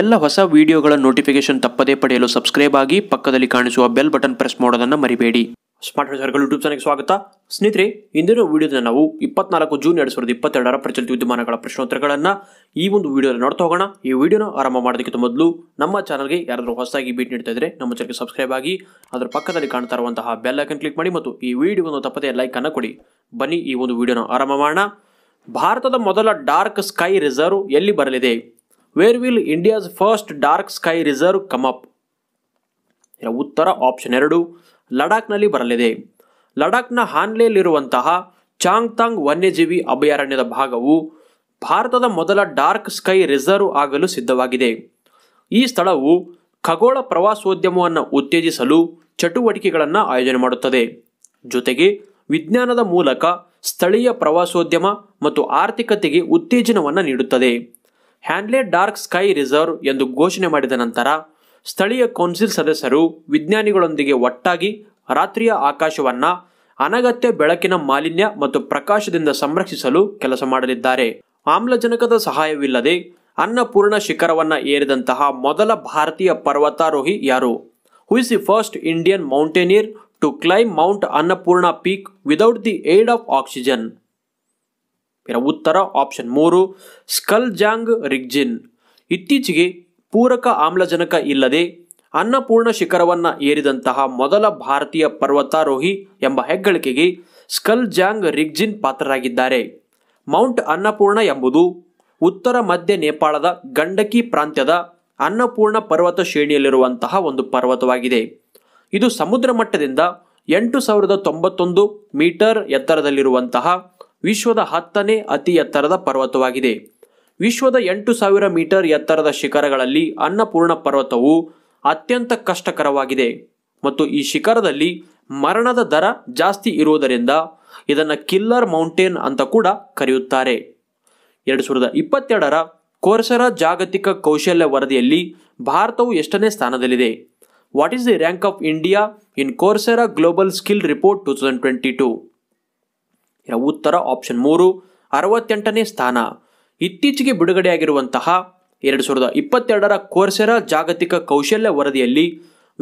ಎಲ್ಲ ಹೊಸ ವಿಡಿಯೋಗಳ ನೋಟಿಫಿಕೇಶನ್ ತಪ್ಪದೇ ಪಡೆಯಲು ಸಬ್ಸ್ಕ್ರೈಬ್ ಆಗಿ ಪಕ್ಕದಲ್ಲಿ ಕಾಣಿಸುವ ಬೆಲ್ ಬಟನ್ ಪ್ರೆಸ್ ಮಾಡೋದನ್ನು ಮರಿಬೇಡಿ ಸ್ಮಾರ್ಟ್ ವಿಚಾರಗಳು ಯೂಟ್ಯೂಬ್ ಚಾನಲ್ಗೆ ಸ್ವಾಗತ ಸ್ನೇಹಿತರೆ ಇಂದಿನ ವಿಡಿಯೋದಲ್ಲಿ ನಾವು ಇಪ್ಪತ್ನಾಲ್ಕು ಜೂನ್ ಎರಡು ಸಾವಿರದ ಇಪ್ಪತ್ತೆರಡರ ಪ್ರಚಲಿತ ವಿದ್ಯಮಾನಗಳ ಪ್ರಶ್ನೋತ್ತರಗಳನ್ನು ಈ ಒಂದು ವಿಡಿಯೋದಲ್ಲಿ ನೋಡ್ತಾ ಹೋಗೋಣ ಈ ವಿಡಿಯೋನ ಆರಂಭ ಮಾಡೋದಕ್ಕಿಂತ ಮೊದಲು ನಮ್ಮ ಚಾನಲ್ಗೆ ಯಾರಾದರೂ ಹೊಸದಾಗಿ ಭೇಟಿ ನೀಡ್ತಾ ಇದ್ರೆ ನಮ್ಮ ಚಾನಲ್ಗೆ ಸಬ್ಸ್ಕ್ರೈಬ್ ಆಗಿ ಅದರ ಪಕ್ಕದಲ್ಲಿ ಕಾಣ್ತಾ ಇರುವಂತಹ ಬೆಲ್ ಐಕನ್ ಕ್ಲಿಕ್ ಮಾಡಿ ಮತ್ತು ಈ ವಿಡಿಯೋವನ್ನು ತಪ್ಪದೇ ಲೈಕ್ ಅನ್ನು ಕೊಡಿ ಬನ್ನಿ ಈ ಒಂದು ವಿಡಿಯೋನ ಆರಂಭ ಮಾಡೋಣ ಭಾರತದ ಮೊದಲ ಡಾರ್ಕ್ ಸ್ಕೈ ರಿಸರ್ವ್ ಎಲ್ಲಿ ಬರಲಿದೆ where will India's first dark sky reserve come up ಉತ್ತರ ಆಪ್ಷನ್ ಎರಡು ಲಡಾಖ್ನಲ್ಲಿ ಬರಲಿದೆ ಲಡಾಖ್ನ ಹಾನ್ಲೆಯಲ್ಲಿರುವಂತಹ ಚಾಂಗ್ತಾಂಗ್ ವನ್ಯಜೀವಿ ಅಭಯಾರಣ್ಯದ ಭಾಗವು ಭಾರತದ ಮೊದಲ ಡಾರ್ಕ್ ಸ್ಕೈ ರಿಸರ್ವ್ ಆಗಲು ಸಿದ್ಧವಾಗಿದೆ ಈ ಸ್ಥಳವು ಖಗೋಳ ಪ್ರವಾಸೋದ್ಯಮವನ್ನು ಉತ್ತೇಜಿಸಲು ಚಟುವಟಿಕೆಗಳನ್ನು ಆಯೋಜನೆ ಮಾಡುತ್ತದೆ ಜೊತೆಗೆ ವಿಜ್ಞಾನದ ಮೂಲಕ ಸ್ಥಳೀಯ ಪ್ರವಾಸೋದ್ಯಮ ಮತ್ತು ಆರ್ಥಿಕತೆಗೆ ಉತ್ತೇಜನವನ್ನು ನೀಡುತ್ತದೆ ಹ್ಯಾಂಡ್ಲೆ ಡಾರ್ಕ್ ಸ್ಕೈ ರಿಸರ್ವ್ ಎಂದು ಘೋಷಣೆ ಮಾಡಿದ ನಂತರ ಸ್ಥಳೀಯ ಕೌನ್ಸಿಲ್ ಸದಸ್ಯರು ವಿಜ್ಞಾನಿಗಳೊಂದಿಗೆ ಒಟ್ಟಾಗಿ ರಾತ್ರಿಯ ಆಕಾಶವನ್ನು ಅನಗತ್ಯ ಬೆಳಕಿನ ಮಾಲಿನ್ಯ ಮತ್ತು ಪ್ರಕಾಶದಿಂದ ಸಂರಕ್ಷಿಸಲು ಕೆಲಸ ಮಾಡಲಿದ್ದಾರೆ ಆಮ್ಲಜನಕದ ಸಹಾಯವಿಲ್ಲದೆ ಅನ್ನಪೂರ್ಣ ಶಿಖರವನ್ನು ಏರಿದಂತಹ ಮೊದಲ ಭಾರತೀಯ ಪರ್ವತಾರೋಹಿ ಯಾರು is the first Indian mountaineer to climb Mount Annapurna peak without the aid of oxygen ಇದರ ಉತ್ತರ ಆಪ್ಷನ್ ಮೂರು ಸ್ಕಲ್ಜಾಂಗ್ ರಿಗ್ಜಿನ್ ಇತ್ತೀಚೆಗೆ ಪೂರಕ ಆಮ್ಲಜನಕ ಇಲ್ಲದೆ ಅನ್ನಪೂರ್ಣ ಶಿಖರವನ್ನು ಏರಿದಂತಹ ಮೊದಲ ಭಾರತೀಯ ಪರ್ವತಾರೋಹಿ ಎಂಬ ಹೆಗ್ಗಳಿಕೆಗೆ ಸ್ಕಲ್ಜಾಂಗ್ ರಿಗ್ಜಿನ್ ಪಾತ್ರರಾಗಿದ್ದಾರೆ ಮೌಂಟ್ ಅನ್ನಪೂರ್ಣ ಎಂಬುದು ಉತ್ತರ ಮಧ್ಯ ನೇಪಾಳದ ಗಂಡಕಿ ಪ್ರಾಂತ್ಯದ ಅನ್ನಪೂರ್ಣ ಪರ್ವತ ಶ್ರೇಣಿಯಲ್ಲಿರುವಂತಹ ಒಂದು ಪರ್ವತವಾಗಿದೆ ಇದು ಸಮುದ್ರ ಮಟ್ಟದಿಂದ ಎಂಟು ಸಾವಿರದ ತೊಂಬತ್ತೊಂದು ಮೀಟರ್ ಎತ್ತರದಲ್ಲಿರುವಂತಹ ವಿಶ್ವದ ಹತ್ತನೇ ಅತಿ ಎತ್ತರದ ಪರ್ವತವಾಗಿದೆ ವಿಶ್ವದ ಎಂಟು ಸಾವಿರ ಮೀಟರ್ ಎತ್ತರದ ಶಿಖರಗಳಲ್ಲಿ ಅನ್ನಪೂರ್ಣ ಪರ್ವತವು ಅತ್ಯಂತ ಕಷ್ಟಕರವಾಗಿದೆ ಮತ್ತು ಈ ಶಿಖರದಲ್ಲಿ ಮರಣದ ದರ ಜಾಸ್ತಿ ಇರುವುದರಿಂದ ಇದನ್ನು ಕಿಲ್ಲರ್ ಮೌಂಟೇನ್ ಅಂತ ಕೂಡ ಕರೆಯುತ್ತಾರೆ ಎರಡು ಸಾವಿರದ ಇಪ್ಪತ್ತೆರಡರ ಕೋರ್ಸರ ಜಾಗತಿಕ ಕೌಶಲ್ಯ ವರದಿಯಲ್ಲಿ ಭಾರತವು ಎಷ್ಟನೇ ಸ್ಥಾನದಲ್ಲಿದೆ what is the rank of India in Coursera global skill report two thousand twenty two ಇದರ ಉತ್ತರ ಆಪ್ಷನ್ ಮೂರು ಅರವತ್ತೆಂಟನೇ ಸ್ಥಾನ ಇತ್ತೀಚೆಗೆ ಬಿಡುಗಡೆಯಾಗಿರುವಂತಹ ಎರಡು ಸಾವಿರದ ಇಪ್ಪತ್ತೆರಡರ ಕೋರ್ಸೆರ ಜಾಗತಿಕ ಕೌಶಲ್ಯ ವರದಿಯಲ್ಲಿ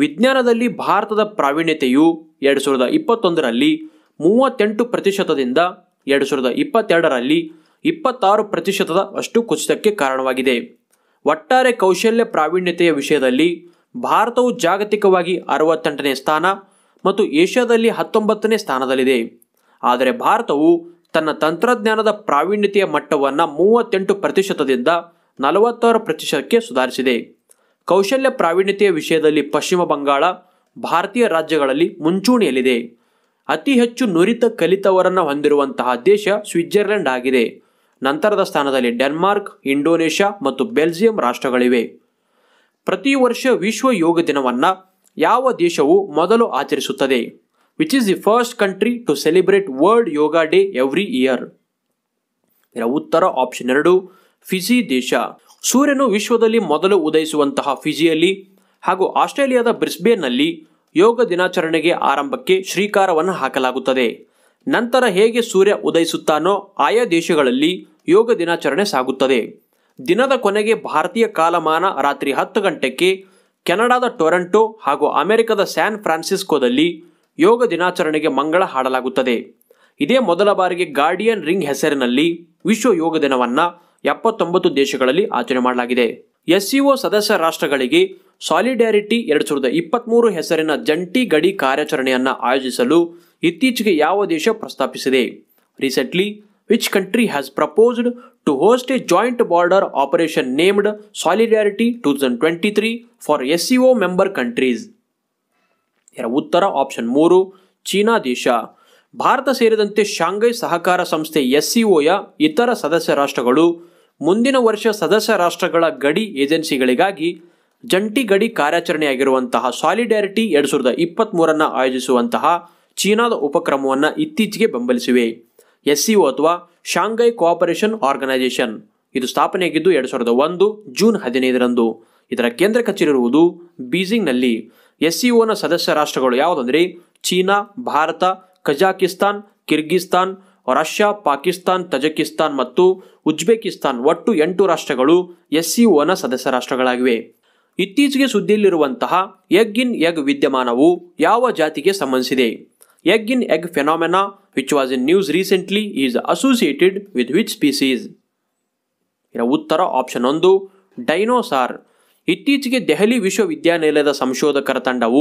ವಿಜ್ಞಾನದಲ್ಲಿ ಭಾರತದ ಪ್ರಾವೀಣ್ಯತೆಯು ಎರಡು ಸಾವಿರದ ಇಪ್ಪತ್ತೊಂದರಲ್ಲಿ ಮೂವತ್ತೆಂಟು ಪ್ರತಿಶತದಿಂದ ಎರಡು ಸಾವಿರದ ಇಪ್ಪತ್ತೆರಡರಲ್ಲಿ ಇಪ್ಪತ್ತಾರು ಪ್ರತಿಶತದ ಅಷ್ಟು ಕುಸಿತಕ್ಕೆ ಕಾರಣವಾಗಿದೆ ಒಟ್ಟಾರೆ ಕೌಶಲ್ಯ ಪ್ರಾವೀಣ್ಯತೆಯ ವಿಷಯದಲ್ಲಿ ಭಾರತವು ಜಾಗತಿಕವಾಗಿ ಅರವತ್ತೆಂಟನೇ ಸ್ಥಾನ ಮತ್ತು ಏಷ್ಯಾದಲ್ಲಿ ಹತ್ತೊಂಬತ್ತನೇ ಸ್ಥಾನದಲ್ಲಿದೆ ಆದರೆ ಭಾರತವು ತನ್ನ ತಂತ್ರಜ್ಞಾನದ ಪ್ರಾವೀಣ್ಯತೆಯ ಮಟ್ಟವನ್ನು ಮೂವತ್ತೆಂಟು ಪ್ರತಿಶತದಿಂದ ನಲವತ್ತಾರು ಪ್ರತಿಶತಕ್ಕೆ ಸುಧಾರಿಸಿದೆ ಕೌಶಲ್ಯ ಪ್ರಾವೀಣ್ಯತೆಯ ವಿಷಯದಲ್ಲಿ ಪಶ್ಚಿಮ ಬಂಗಾಳ ಭಾರತೀಯ ರಾಜ್ಯಗಳಲ್ಲಿ ಮುಂಚೂಣಿಯಲ್ಲಿದೆ ಅತಿ ಹೆಚ್ಚು ನುರಿತ ಕಲಿತವರನ್ನು ಹೊಂದಿರುವಂತಹ ದೇಶ ಸ್ವಿಟ್ಜರ್ಲೆಂಡ್ ಆಗಿದೆ ನಂತರದ ಸ್ಥಾನದಲ್ಲಿ ಡೆನ್ಮಾರ್ಕ್ ಇಂಡೋನೇಷ್ಯಾ ಮತ್ತು ಬೆಲ್ಜಿಯಂ ರಾಷ್ಟ್ರಗಳಿವೆ ಪ್ರತಿ ವರ್ಷ ವಿಶ್ವ ಯೋಗ ದಿನವನ್ನು ಯಾವ ದೇಶವು ಮೊದಲು ಆಚರಿಸುತ್ತದೆ which is the first country to celebrate World Yoga Day every year. ಉತ್ತರ ಆಪ್ಷನ್ ಎರಡು ಫಿಜಿ ದೇಶ ಸೂರ್ಯನು ವಿಶ್ವದಲ್ಲಿ ಮೊದಲು ಉದಯಿಸುವಂತಹ ಫಿಜಿಯಲ್ಲಿ ಹಾಗೂ ಆಸ್ಟ್ರೇಲಿಯಾದ ಬ್ರಿಸ್ಬೇನ್ನಲ್ಲಿ ಯೋಗ ದಿನಾಚರಣೆಗೆ ಆರಂಭಕ್ಕೆ ಶ್ರೀಕಾರವನ್ನು ಹಾಕಲಾಗುತ್ತದೆ ನಂತರ ಹೇಗೆ ಸೂರ್ಯ ಉದಯಿಸುತ್ತಾನೋ ಆಯಾ ದೇಶಗಳಲ್ಲಿ ಯೋಗ ದಿನಾಚರಣೆ ಸಾಗುತ್ತದೆ ದಿನದ ಕೊನೆಗೆ ಭಾರತೀಯ ಕಾಲಮಾನ ರಾತ್ರಿ ಹತ್ತು ಗಂಟೆಗೆ ಕೆನಡಾದ ಟೊರಂಟೊ ಹಾಗೂ ಅಮೆರಿಕದ ಸ್ಯಾನ್ ಫ್ರಾನ್ಸಿಸ್ಕೋದಲ್ಲಿ ಯೋಗ ದಿನಾಚರಣೆಗೆ ಮಂಗಳ ಹಾಡಲಾಗುತ್ತದೆ ಇದೇ ಮೊದಲ ಬಾರಿಗೆ ಗಾರ್ಡಿಯನ್ ರಿಂಗ್ ಹೆಸರಿನಲ್ಲಿ ವಿಶ್ವ ಯೋಗ ದಿನವನ್ನು ಎಪ್ಪತ್ತೊಂಬತ್ತು ದೇಶಗಳಲ್ಲಿ ಆಚರಣೆ ಮಾಡಲಾಗಿದೆ ಎಸ್ಸಿಒ ಸದಸ್ಯ ರಾಷ್ಟ್ರಗಳಿಗೆ ಸಾಲಿಡ್ಯಾರಿಟಿ ಎರಡು ಸಾವಿರದ ಇಪ್ಪತ್ತ್ಮೂರು ಹೆಸರಿನ ಜಂಟಿ ಗಡಿ ಕಾರ್ಯಾಚರಣೆಯನ್ನು ಆಯೋಜಿಸಲು ಇತ್ತೀಚೆಗೆ ಯಾವ ದೇಶ ಪ್ರಸ್ತಾಪಿಸಿದೆ recently which country has proposed to host a joint border operation named solidarity two thousand twenty three for SCO member countries ಇದರ ಉತ್ತರ ಆಪ್ಷನ್ ಮೂರು ಚೀನಾ ದೇಶ ಭಾರತ ಸೇರಿದಂತೆ ಶಾಂಘೈ ಸಹಕಾರ ಸಂಸ್ಥೆ ಎಸ್ಸಿಒಯ ಇತರ ಸದಸ್ಯ ರಾಷ್ಟ್ರಗಳು ಮುಂದಿನ ವರ್ಷ ಸದಸ್ಯ ರಾಷ್ಟ್ರಗಳ ಗಡಿ ಏಜೆನ್ಸಿಗಳಿಗಾಗಿ ಜಂಟಿ ಗಡಿ ಕಾರ್ಯಾಚರಣೆಯಾಗಿರುವಂತಹ ಸಾಲಿಡ್ಯಾರಿಟಿ ಎರಡು ಸಾವಿರದ ಇಪ್ಪತ್ತ್ಮೂರನ್ನು ಆಯೋಜಿಸುವಂತಹ ಚೀನಾದ ಉಪಕ್ರಮವನ್ನು ಇತ್ತೀಚೆಗೆ ಬೆಂಬಲಿಸಿವೆ ಎಸ್ಸಿಒ ಅಥವಾ ಶಾಂಘೈ ಕೋಆಪರೇಷನ್ ಆರ್ಗನೈಸೇಷನ್ ಇದು ಸ್ಥಾಪನೆಯಾಗಿದ್ದು ಎರಡು ಸಾವಿರದ ಒಂದು ಜೂನ್ ಹದಿನೈದರಂದು ಇದರ ಕೇಂದ್ರ ಕಚೇರಿ ಇರುವುದು ಬೀಜಿಂಗ್ನಲ್ಲಿ ಎಸ್ ಸದಸ್ಯ ರಾಷ್ಟ್ರಗಳು ಯಾವುದಂದ್ರೆ China Bharat Kazakhstan Kyrgyzstan Russia Pakistan Tajikistan ಮತ್ತು ಉಜ್ಬೇಕಿಸ್ತಾನ್ ಒಟ್ಟು ಎಂಟು ರಾಷ್ಟ್ರಗಳು ಎಸ್ ಸದಸ್ಯ ರಾಷ್ಟ್ರಗಳಾಗಿವೆ ಇತ್ತೀಚೆಗೆ ಸುದ್ದಿಯಲ್ಲಿರುವಂತಹ ಎಗ್ ಇನ್ ಎಗ್ ವಿದ್ಯಮಾನವು ಯಾವ ಜಾತಿಗೆ ಸಂಬಂಧಿಸಿದೆ egg in egg phenomena which was in news recently is associated with which species ಇದರ ಉತ್ತರ ಆಪ್ಷನ್ ಒಂದು ಡೈನೋಸಾರ್ ಇತ್ತೀಚೆಗೆ ದೆಹಲಿ ವಿಶ್ವವಿದ್ಯಾನಿಲಯದ ಸಂಶೋಧಕರ ತಂಡವು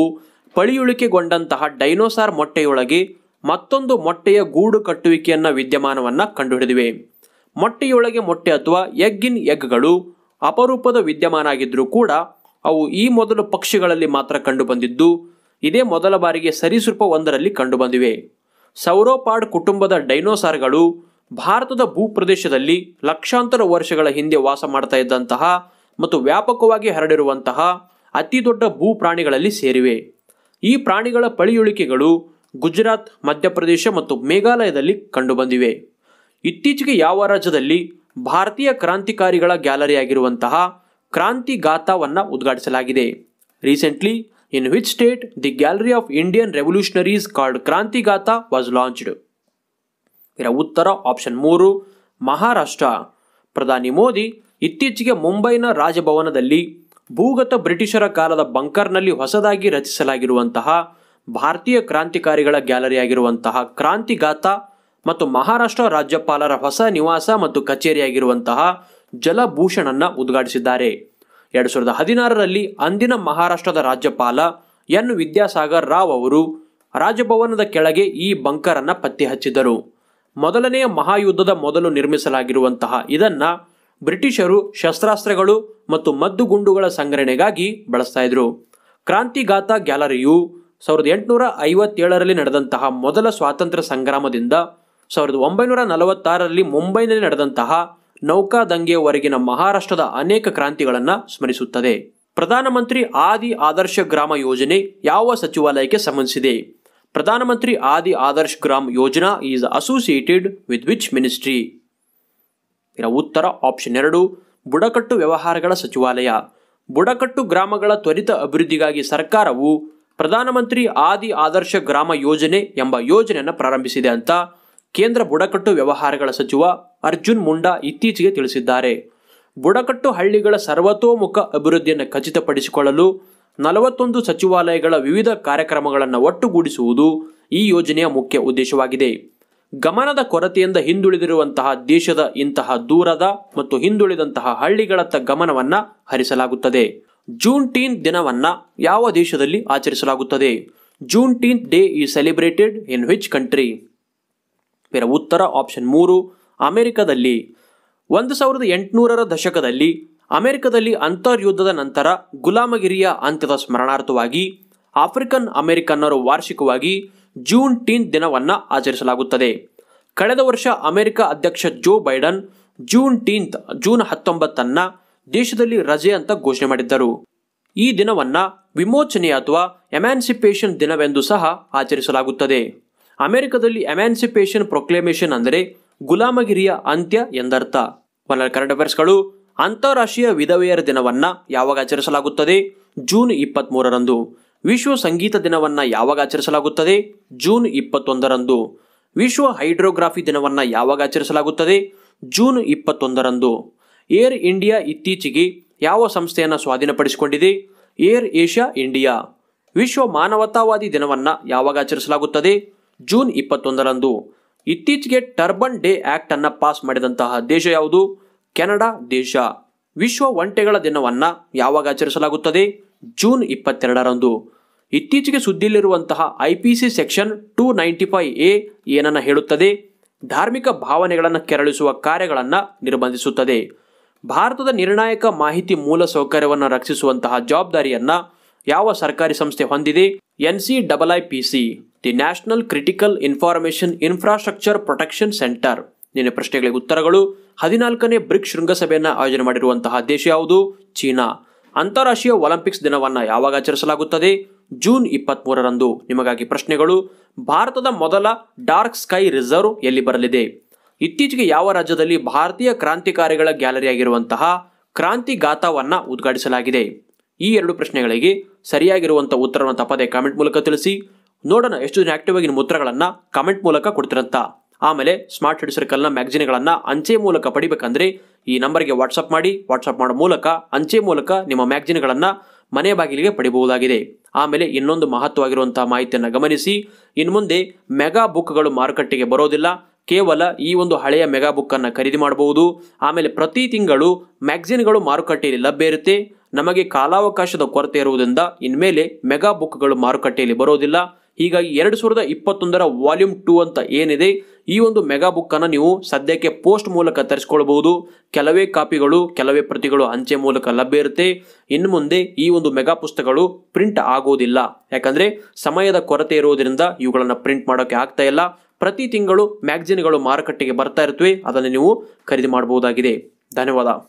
ಪಳಿಯುಳಿಕೆಗೊಂಡಂತಹ ಡೈನೋಸಾರ್ ಮೊಟ್ಟೆಯೊಳಗೆ ಮತ್ತೊಂದು ಮೊಟ್ಟೆಯ ಗೂಡು ಕಟ್ಟುವಿಕೆಯನ್ನ ವಿದ್ಯಮಾನವನ್ನು ಕಂಡುಹಿಡಿದಿವೆ ಮೊಟ್ಟೆಯೊಳಗೆ ಮೊಟ್ಟೆ ಅಥವಾ ಎಗ್ ಇನ್ ಎಗ್ಗಳು ಅಪರೂಪದ ವಿದ್ಯಮಾನ ಆಗಿದ್ದರೂ ಕೂಡ ಅವು ಈ ಮೊದಲು ಪಕ್ಷಿಗಳಲ್ಲಿ ಮಾತ್ರ ಕಂಡುಬಂದಿದ್ದು ಇದೇ ಮೊದಲ ಬಾರಿಗೆ ಸರೀಸೃಪ ಒಂದರಲ್ಲಿ ಕಂಡುಬಂದಿವೆ ಸೌರೋಪಾಡ್ ಕುಟುಂಬದ ಡೈನೋಸಾರ್ಗಳು ಭಾರತದ ಭೂಪ್ರದೇಶದಲ್ಲಿ ಲಕ್ಷಾಂತರ ವರ್ಷಗಳ ಹಿಂದೆ ವಾಸ ಮಾಡ್ತಾ ಇದ್ದಂತಹ ಮತ್ತು ವ್ಯಾಪಕವಾಗಿ ಹರಡಿರುವಂತಹ ಅತಿದೊಡ್ಡ ಭೂ ಪ್ರಾಣಿಗಳಲ್ಲಿ ಸೇರಿವೆ ಈ ಪ್ರಾಣಿಗಳ ಪಳಿಯುಳಿಕೆಗಳು ಗುಜರಾತ್ ಮಧ್ಯಪ್ರದೇಶ ಮತ್ತು ಮೇಘಾಲಯದಲ್ಲಿ ಕಂಡುಬಂದಿವೆ ಇತ್ತೀಚೆಗೆ ಯಾವ ರಾಜ್ಯದಲ್ಲಿ ಭಾರತೀಯ ಕ್ರಾಂತಿಕಾರಿಗಳ ಗ್ಯಾಲರಿಯಾಗಿರುವಂತಹ ಗಾಥಾವನ್ನು ಉದ್ಘಾಟಿಸಲಾಗಿದೆ recently in which state the gallery of Indian revolutionaries called Krantigatha was launched ಇದರ ಉತ್ತರ ಆಪ್ಷನ್ ಮೂರು ಮಹಾರಾಷ್ಟ್ರ ಪ್ರಧಾನಿ ಮೋದಿ ಇತ್ತೀಚೆಗೆ ಮುಂಬೈನ ರಾಜಭವನದಲ್ಲಿ ಭೂಗತ ಬ್ರಿಟಿಷರ ಕಾಲದ ಬಂಕರ್ನಲ್ಲಿ ಹೊಸದಾಗಿ ರಚಿಸಲಾಗಿರುವಂತಹ ಭಾರತೀಯ ಕ್ರಾಂತಿಕಾರಿಗಳ ಗ್ಯಾಲರಿಯಾಗಿರುವಂತಹ ಕ್ರಾಂತಿಗಾತ ಮತ್ತು ಮಹಾರಾಷ್ಟ್ರ ರಾಜ್ಯಪಾಲರ ಹೊಸ ನಿವಾಸ ಮತ್ತು ಕಚೇರಿಯಾಗಿರುವಂತಹ ಜಲಭೂಷಣನ್ನ ಉದ್ಘಾಟಿಸಿದ್ದಾರೆ ಎರಡು ಸಾವಿರದ ಹದಿನಾರರಲ್ಲಿ ಅಂದಿನ ಮಹಾರಾಷ್ಟ್ರದ ರಾಜ್ಯಪಾಲ ಎನ್ ವಿದ್ಯಾಸಾಗರ್ ರಾವ್ ಅವರು ರಾಜಭವನದ ಕೆಳಗೆ ಈ ಬಂಕರ್ ಅನ್ನ ಪತ್ತೆ ಹಚ್ಚಿದರು ಮೊದಲನೆಯ ಮಹಾಯುದ್ಧದ ಮೊದಲು ನಿರ್ಮಿಸಲಾಗಿರುವಂತಹ ಇದನ್ನು ಬ್ರಿಟಿಷರು ಶಸ್ತ್ರಾಸ್ತ್ರಗಳು ಮತ್ತು ಮದ್ದು ಗುಂಡುಗಳ ಸಂಗ್ರಹಣೆಗಾಗಿ ಬಳಸ್ತಾ ಇದ್ರು ಕ್ರಾಂತಿಗಾತ ಗ್ಯಾಲರಿಯು ಸಾವಿರದ ಎಂಟುನೂರ ಐವತ್ತೇಳರಲ್ಲಿ ನಡೆದಂತಹ ಮೊದಲ ಸ್ವಾತಂತ್ರ್ಯ ಸಂಗ್ರಾಮದಿಂದ ಸಾವಿರದ ಒಂಬೈನೂರ ನಲವತ್ತಾರರಲ್ಲಿ ಮುಂಬೈನಲ್ಲಿ ನಡೆದಂತಹ ನೌಕಾ ದಂಗೆಯವರೆಗಿನ ಮಹಾರಾಷ್ಟ್ರದ ಅನೇಕ ಕ್ರಾಂತಿಗಳನ್ನು ಸ್ಮರಿಸುತ್ತದೆ ಪ್ರಧಾನಮಂತ್ರಿ ಆದಿ ಆದರ್ಶ ಗ್ರಾಮ ಯೋಜನೆ ಯಾವ ಸಚಿವಾಲಯಕ್ಕೆ ಸಂಬಂಧಿಸಿದೆ Pradhan Mantri Adi Adarsh Gram Yojana is associated with which ministry ಇದರ ಉತ್ತರ ಆಪ್ಷನ್ ಎರಡು ಬುಡಕಟ್ಟು ವ್ಯವಹಾರಗಳ ಸಚಿವಾಲಯ ಬುಡಕಟ್ಟು ಗ್ರಾಮಗಳ ತ್ವರಿತ ಅಭಿವೃದ್ಧಿಗಾಗಿ ಸರ್ಕಾರವು ಪ್ರಧಾನಮಂತ್ರಿ ಆದಿ ಆದರ್ಶ ಗ್ರಾಮ ಯೋಜನೆ ಎಂಬ ಯೋಜನೆಯನ್ನು ಪ್ರಾರಂಭಿಸಿದೆ ಅಂತ ಕೇಂದ್ರ ಬುಡಕಟ್ಟು ವ್ಯವಹಾರಗಳ ಸಚಿವ ಅರ್ಜುನ್ ಮುಂಡಾ ಇತ್ತೀಚೆಗೆ ತಿಳಿಸಿದ್ದಾರೆ ಬುಡಕಟ್ಟು ಹಳ್ಳಿಗಳ ಸರ್ವತೋಮುಖ ಅಭಿವೃದ್ಧಿಯನ್ನು ಖಚಿತಪಡಿಸಿಕೊಳ್ಳಲು ನಲವತ್ತೊಂದು ಸಚಿವಾಲಯಗಳ ವಿವಿಧ ಕಾರ್ಯಕ್ರಮಗಳನ್ನು ಒಟ್ಟುಗೂಡಿಸುವುದು ಈ ಯೋಜನೆಯ ಮುಖ್ಯ ಉದ್ದೇಶವಾಗಿದೆ ಗಮನದ ಕೊರತೆಯಿಂದ ಹಿಂದುಳಿದಿರುವಂತಹ ದೇಶದ ಇಂತಹ ದೂರದ ಮತ್ತು ಹಿಂದುಳಿದಂತಹ ಹಳ್ಳಿಗಳತ್ತ ಗಮನವನ್ನ ಹರಿಸಲಾಗುತ್ತದೆ ಜೂನ್ ಟೀನ್ ದಿನವನ್ನ ಯಾವ ದೇಶದಲ್ಲಿ ಆಚರಿಸಲಾಗುತ್ತದೆ Juneteenth day is celebrated in which country ಇದರ ಉತ್ತರ ಆಪ್ಷನ್ ಮೂರು ಅಮೆರಿಕದಲ್ಲಿ ಒಂದು ಸಾವಿರದ ಎಂಟುನೂರರ ದಶಕದಲ್ಲಿ ಅಮೆರಿಕದಲ್ಲಿ ಅಂತರ್ಯುದ್ಧದ ನಂತರ ಗುಲಾಮಗಿರಿಯ ಅಂತ್ಯದ ಸ್ಮರಣಾರ್ಥವಾಗಿ ಆಫ್ರಿಕನ್ ಅಮೆರಿಕನ್ನರು ವಾರ್ಷಿಕವಾಗಿ ಜೂನ್ ಟೀನ್ ದಿನವನ್ನು ಆಚರಿಸಲಾಗುತ್ತದೆ ಕಳೆದ ವರ್ಷ ಅಮೆರಿಕ ಅಧ್ಯಕ್ಷ Joe Biden Juneteenth June ಹತ್ತೊಂಬತ್ತನ್ನ ದೇಶದಲ್ಲಿ ರಜೆ ಅಂತ ಘೋಷಣೆ ಮಾಡಿದ್ದರು ಈ ದಿನವನ್ನು ವಿಮೋಚನೆ ಅಥವಾ ಎಮ್ಯಾನ್ಸಿಪೇಷನ್ ದಿನವೆಂದು ಸಹ ಆಚರಿಸಲಾಗುತ್ತದೆ ಅಮೆರಿಕದಲ್ಲಿ ಎಮ್ಯಾನ್ಸಿಪೇಷನ್ ಪ್ರೊಕ್ಲೇಮೇಷನ್ ಅಂದರೆ ಗುಲಾಮಗಿರಿಯ ಅಂತ್ಯ ಎಂದರ್ಥ ಒನ್ ಕರೆಂಟ್ ಅಫೇರ್ಸ್ಗಳು ಅಂತಾರಾಷ್ಟ್ರೀಯ ವಿಧವೆಯರ ದಿನವನ್ನು ಯಾವಾಗ ಆಚರಿಸಲಾಗುತ್ತದೆ ಜೂನ್ ಇಪ್ಪತ್ತ್ ಮೂರರಂದು ವಿಶ್ವ ಸಂಗೀತ ದಿನವನ್ನು ಯಾವಾಗ ಆಚರಿಸಲಾಗುತ್ತದೆ ಜೂನ್ ಇಪ್ಪತ್ತೊಂದರಂದು ವಿಶ್ವ ಹೈಡ್ರೋಗ್ರಾಫಿ ದಿನವನ್ನು ಯಾವಾಗ ಆಚರಿಸಲಾಗುತ್ತದೆ ಜೂನ್ ಇಪ್ಪತ್ತೊಂದರಂದು ಏರ್ ಇಂಡಿಯಾ ಇತ್ತೀಚೆಗೆ ಯಾವ ಸಂಸ್ಥೆಯನ್ನು ಸ್ವಾಧೀನಪಡಿಸಿಕೊಂಡಿದೆ ಏರ್ ಏಷ್ಯಾ ಇಂಡಿಯಾ ವಿಶ್ವ ಮಾನವತಾವಾದಿ ದಿನವನ್ನು ಯಾವಾಗ ಆಚರಿಸಲಾಗುತ್ತದೆ ಜೂನ್ ಇಪ್ಪತ್ತೊಂದರಂದು ಇತ್ತೀಚೆಗೆ ಟರ್ಬನ್ ಡೇ ಆಕ್ಟ್ ಅನ್ನು ಪಾಸ್ ಮಾಡಿದಂತಹ ದೇಶ ಯಾವುದು ಕೆನಡಾ ದೇಶ ವಿಶ್ವ ಒಂಟೆಗಳ ದಿನವನ್ನು ಯಾವಾಗ ಆಚರಿಸಲಾಗುತ್ತದೆ ಜೂನ್ ಇಪ್ಪತ್ತೆರಡರಂದು ಇತ್ತೀಚೆಗೆ ಸುದ್ದಿಯಲ್ಲಿರುವಂತಹ I P C section two ninety five A ಏನನ್ನು ಹೇಳುತ್ತದೆ ಧಾರ್ಮಿಕ ಭಾವನೆಗಳನ್ನು ಕೆರಳಿಸುವ ಕಾರ್ಯಗಳನ್ನು ನಿರ್ಬಂಧಿಸುತ್ತದೆ ಭಾರತದ ನಿರ್ಣಾಯಕ ಮಾಹಿತಿ ಮೂಲ ಸೌಕರ್ಯವನ್ನು ರಕ್ಷಿಸುವಂತಹ ಜವಾಬ್ದಾರಿಯನ್ನು ಯಾವ ಸರ್ಕಾರಿ ಸಂಸ್ಥೆ ಹೊಂದಿದೆ N C double I P C the national critical information infrastructure protection centre ನಿನ್ನೆ ಪ್ರಶ್ನೆಗಳಿಗೆ ಉತ್ತರಗಳು ಹದಿನಾಲ್ಕನೇ ಬ್ರಿಕ್ಸ್ ಶೃಂಗಸಭೆಯನ್ನು ಆಯೋಜನೆ ಮಾಡಿರುವಂತಹ ದೇಶ ಯಾವುದು ಚೀನಾ ಅಂತಾರಾಷ್ಟ್ರೀಯ ಒಲಿಂಪಿಕ್ಸ್ ದಿನವನ್ನು ಯಾವಾಗ ಆಚರಿಸಲಾಗುತ್ತದೆ ಜೂನ್ ಇಪ್ಪತ್ತ್ ಮೂರರಂದು ನಿಮಗಾಗಿ ಪ್ರಶ್ನೆಗಳು ಭಾರತದ ಮೊದಲ ಡಾರ್ಕ್ ಸ್ಕೈ ರಿಸರ್ವ್ ಎಲ್ಲಿ ಬರಲಿದೆ ಇತ್ತೀಚೆಗೆ ಯಾವ ರಾಜ್ಯದಲ್ಲಿ ಭಾರತೀಯ ಕ್ರಾಂತಿಕಾರಿಗಳ ಗ್ಯಾಲರಿಯಾಗಿರುವಂತಹ ಗಾಥಾವನ್ನು ಉದ್ಘಾಟಿಸಲಾಗಿದೆ ಈ ಎರಡು ಪ್ರಶ್ನೆಗಳಿಗೆ ಸರಿಯಾಗಿರುವಂಥ ಉತ್ತರವನ್ನು ತಪ್ಪದೆ ಕಾಮೆಂಟ್ ಮೂಲಕ ತಿಳಿಸಿ ನೋಡೋಣ ಎಷ್ಟು ಜನ ಆಕ್ಟಿವ್ ಆಗಿ ನಿಮ್ಮ ಉತ್ತರಗಳನ್ನು ಕಾಮೆಂಟ್ ಮೂಲಕ ಕೊಡ್ತಿರಂತ ಆಮೇಲೆ ಸ್ಮಾರ್ಟ್ ಹೆಡ್ ಸರ್ಕಲ್ನ ಮ್ಯಾಗಝಿನ್ಗಳನ್ನು ಅಂಚೆ ಮೂಲಕ ಪಡಿಬೇಕಂದ್ರೆ ಈ ನಂಬರ್ಗೆ ವಾಟ್ಸಪ್ ಮಾಡಿ ವಾಟ್ಸಪ್ ಮಾಡೋ ಮೂಲಕ ಅಂಚೆ ಮೂಲಕ ನಿಮ್ಮ ಮ್ಯಾಗಝಿನ್ಗಳನ್ನು ಮನೆ ಬಾಗಿಲಿಗೆ ಪಡೆಯಬಹುದಾಗಿದೆ ಆಮೇಲೆ ಇನ್ನೊಂದು ಮಹತ್ವವಾಗಿರುವಂತಹ ಮಾಹಿತಿಯನ್ನು ಗಮನಿಸಿ ಇನ್ಮುಂದೆ ಮೆಗಾ ಬುಕ್ಗಳು ಮಾರುಕಟ್ಟೆಗೆ ಬರೋದಿಲ್ಲ ಕೇವಲ ಈ ಒಂದು ಹಳೆಯ ಮೆಗಾ ಬುಕ್ಕನ್ನು ಖರೀದಿ ಮಾಡಬಹುದು ಆಮೇಲೆ ಪ್ರತಿ ತಿಂಗಳು ಮ್ಯಾಗ್ಝಿನ್ಗಳು ಮಾರುಕಟ್ಟೆಯಲ್ಲಿ ಲಭ್ಯ ಇರುತ್ತೆ ನಮಗೆ ಕಾಲಾವಕಾಶದ ಕೊರತೆ ಇರುವುದರಿಂದ ಇನ್ಮೇಲೆ ಮೆಗಾ ಬುಕ್ಗಳು ಮಾರುಕಟ್ಟೆಯಲ್ಲಿ ಬರೋದಿಲ್ಲ ಹೀಗಾಗಿ ಎರಡು ಸಾವಿರದ ಇಪ್ಪತ್ತೊಂದರ ವಾಲ್ಯೂಮ್ ಟು ಅಂತ ಏನಿದೆ ಈ ಒಂದು ಮೆಗಾ ಅನ್ನು ನೀವು ಸದ್ಯಕ್ಕೆ ಪೋಸ್ಟ್ ಮೂಲಕ ತರಿಸ್ಕೊಳ್ಬಹುದು ಕೆಲವೇ ಕಾಪಿಗಳು ಕೆಲವೇ ಪ್ರತಿಗಳು ಅಂಚೆ ಮೂಲಕ ಲಭ್ಯ ಇರುತ್ತೆ ಇನ್ನು ಮುಂದೆ ಈ ಒಂದು ಮೆಗಾ ಪುಸ್ತಕಗಳು ಪ್ರಿಂಟ್ ಆಗೋದಿಲ್ಲ ಯಾಕಂದರೆ ಸಮಯದ ಕೊರತೆ ಇರುವುದರಿಂದ ಇವುಗಳನ್ನು ಪ್ರಿಂಟ್ ಮಾಡೋಕೆ ಆಗ್ತಾ ಇಲ್ಲ ಪ್ರತಿ ತಿಂಗಳು ಮ್ಯಾಗಜಿನ್ಗಳು ಮಾರುಕಟ್ಟೆಗೆ ಬರ್ತಾ ಇರ್ತವೆ ಅದನ್ನು ನೀವು ಖರೀದಿ ಮಾಡಬಹುದಾಗಿದೆ ಧನ್ಯವಾದ